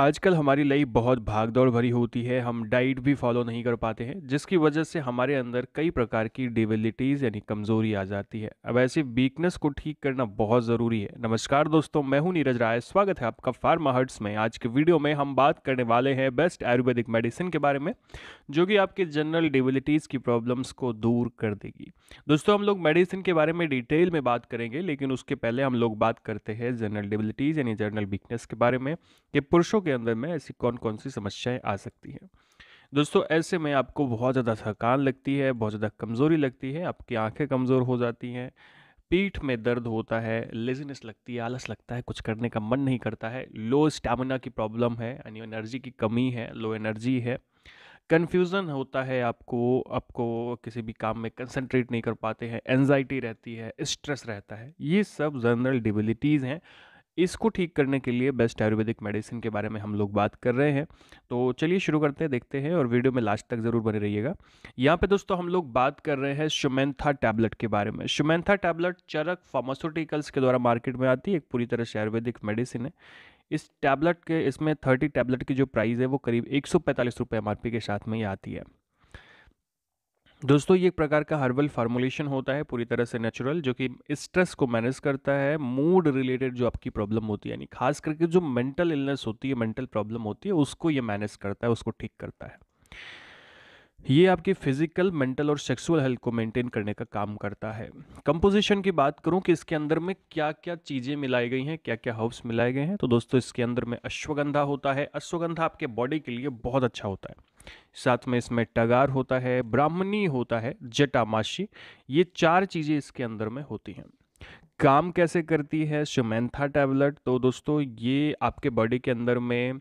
आजकल हमारी लाइफ बहुत भागदौड़ भरी होती है हम डाइट भी फॉलो नहीं कर पाते हैं जिसकी वजह से हमारे अंदर कई प्रकार की डिबिलिटीज़ यानी कमज़ोरी आ जाती है अब ऐसी वीकनेस को ठीक करना बहुत ज़रूरी है नमस्कार दोस्तों मैं हूं नीरज राय स्वागत है आपका फार्मा हर्ट्स में आज के वीडियो में हम बात करने वाले हैं बेस्ट आयुर्वेदिक मेडिसिन के बारे में जो कि आपके जनरल डिबिलिटीज़ की प्रॉब्लम्स को दूर कर देगी दोस्तों हम लोग मेडिसिन के बारे में डिटेल में बात करेंगे लेकिन उसके पहले हम लोग बात करते हैं जनरल डिबिलिटीज़ यानी जनरल वीकनेस के बारे में कि पुरुषों के के अंदर में ऐसी कौन कौन सी समस्याएं आ सकती हैं दोस्तों ऐसे में आपको बहुत ज़्यादा थकान लगती है बहुत ज़्यादा कमज़ोरी लगती है आपकी आंखें कमज़ोर हो जाती हैं पीठ में दर्द होता है लेजीनेस लगती है आलस लगता है कुछ करने का मन नहीं करता है लो स्टेमिना की प्रॉब्लम है यानी एनर्जी की कमी है लो एनर्जी है कन्फ्यूज़न होता है आपको आपको किसी भी काम में कंसंट्रेट नहीं कर पाते हैं एनजाइटी रहती है स्ट्रेस रहता है ये सब जनरल डिबिलिटीज़ हैं इसको ठीक करने के लिए बेस्ट आयुर्वेदिक मेडिसिन के बारे में हम लोग बात कर रहे हैं तो चलिए शुरू करते हैं देखते हैं और वीडियो में लास्ट तक ज़रूर बने रहिएगा यहाँ पे दोस्तों हम लोग बात कर रहे हैं शुमेंथा टैबलेट के बारे में शुमेंथा टैबलेट चरक फार्मास्यूटिकल्स के द्वारा मार्केट में आती है एक पूरी तरह से आयुर्वेदिक मेडिसिन है इस टैबलेट के इसमें थर्टी टैबलेट की जो प्राइस है वो करीब एक सौ के एम के साथ में ही आती है दोस्तों ये एक प्रकार का हर्बल फार्मुलेशन होता है पूरी तरह से नेचुरल जो कि स्ट्रेस को मैनेज करता है मूड रिलेटेड जो आपकी प्रॉब्लम होती है यानी खास करके जो मेंटल इलनेस होती है मेंटल प्रॉब्लम होती है उसको ये मैनेज करता है उसको ठीक करता है ये आपके फिजिकल मेंटल और सेक्सुअल हेल्थ को मेंटेन करने का काम करता है कंपोजिशन की बात करूं कि इसके अंदर में क्या क्या चीज़ें मिलाई गई हैं क्या क्या हर्ब्स मिलाए गए हैं तो दोस्तों इसके अंदर में अश्वगंधा होता है अश्वगंधा आपके बॉडी के लिए बहुत अच्छा होता है साथ में इसमें टगार होता है ब्राह्मणी होता है जटामाशी ये चार चीज़ें इसके अंदर में होती हैं काम कैसे करती है शुमेंथा टैबलेट तो दोस्तों ये आपके बॉडी के अंदर में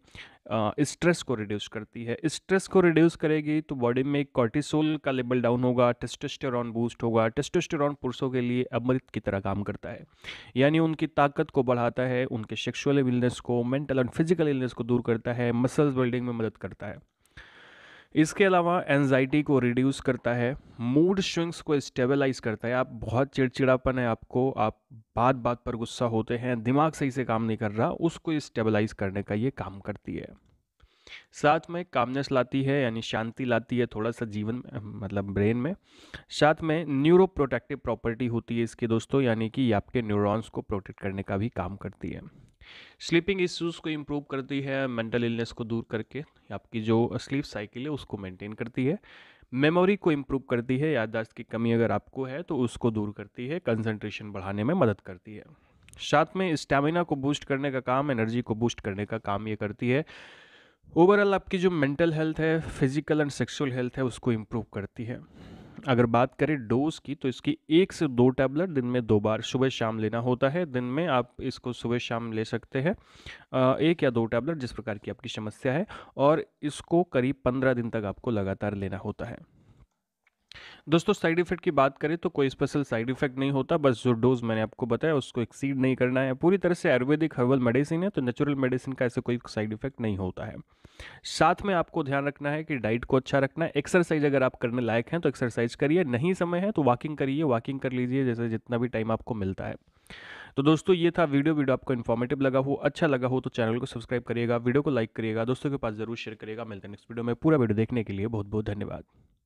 स्ट्रेस को रिड्यूस करती है स्ट्रेस को रिड्यूस करेगी तो बॉडी में कॉर्टिसोल का लेवल डाउन होगा टेस्टोस्टेरॉन बूस्ट होगा टेस्टोस्टेरॉन पुरुषों के लिए अमृत की तरह काम करता है यानी उनकी ताकत को बढ़ाता है उनके सेक्सुअल इलनेस को मेंटल एंड फिजिकल इलनेस को दूर करता है मसल्स बिल्डिंग में मदद करता है इसके अलावा एनजाइटी को रिड्यूस करता है मूड स्विंग्स को स्टेबलाइज करता है आप बहुत चिड़चिड़ापन है आपको आप बात बात पर गुस्सा होते हैं दिमाग सही से काम नहीं कर रहा उसको स्टेबलाइज करने का ये काम करती है साथ में कामनेस लाती है यानी शांति लाती है थोड़ा सा जीवन मतलब ब्रेन में साथ में न्यूरो प्रोटेक्टिव प्रॉपर्टी होती है इसके दोस्तों यानी कि आपके न्यूरॉन्स को प्रोटेक्ट करने का भी काम करती है स्लीपिंग इश्यूज़ को इम्प्रूव करती है मेंटल इलनेस को दूर करके आपकी जो स्लीप साइकिल है उसको मेंटेन करती है मेमोरी को इम्प्रूव करती है याददाश्त की कमी अगर आपको है तो उसको दूर करती है कंसंट्रेशन बढ़ाने में मदद करती है साथ में स्टेमिना को बूस्ट करने का काम एनर्जी को बूस्ट करने का काम ये करती है ओवरऑल आपकी जो मेंटल हेल्थ है फिजिकल एंड सेक्सुअल हेल्थ है उसको इम्प्रूव करती है अगर बात करें डोज़ की तो इसकी एक से दो टैबलेट दिन में दो बार सुबह शाम लेना होता है दिन में आप इसको सुबह शाम ले सकते हैं एक या दो टैबलेट जिस प्रकार की आपकी समस्या है और इसको करीब पंद्रह दिन तक आपको लगातार लेना होता है दोस्तों साइड इफेक्ट की बात करें तो कोई स्पेशल साइड इफेक्ट नहीं होता बस जो डोज मैंने आपको बताया उसको एक्सीड नहीं करना है पूरी तरह से आयुर्वेदिक हर्बल मेडिसिन है तो नेचुरल मेडिसिन का ऐसे कोई साइड इफेक्ट नहीं होता है साथ में आपको ध्यान रखना है कि डाइट को अच्छा रखना है एक्सरसाइज अगर आप करने लायक हैं तो एक्सरसाइज करिए नहीं समय है तो वॉकिंग करिए वॉकिंग कर लीजिए जैसे जितना भी टाइम आपको मिलता है तो दोस्तों ये था वीडियो वीडियो आपको इन्फॉर्मेटिव लगा हो अच्छा लगा हो तो चैनल को सब्सक्राइब करिएगा वीडियो को लाइक करिएगा दोस्तों के पास जरूर शेयर करिएगा मिलते हैं नेक्स्ट वीडियो में पूरा वीडियो देखने के लिए बहुत बहुत धन्यवाद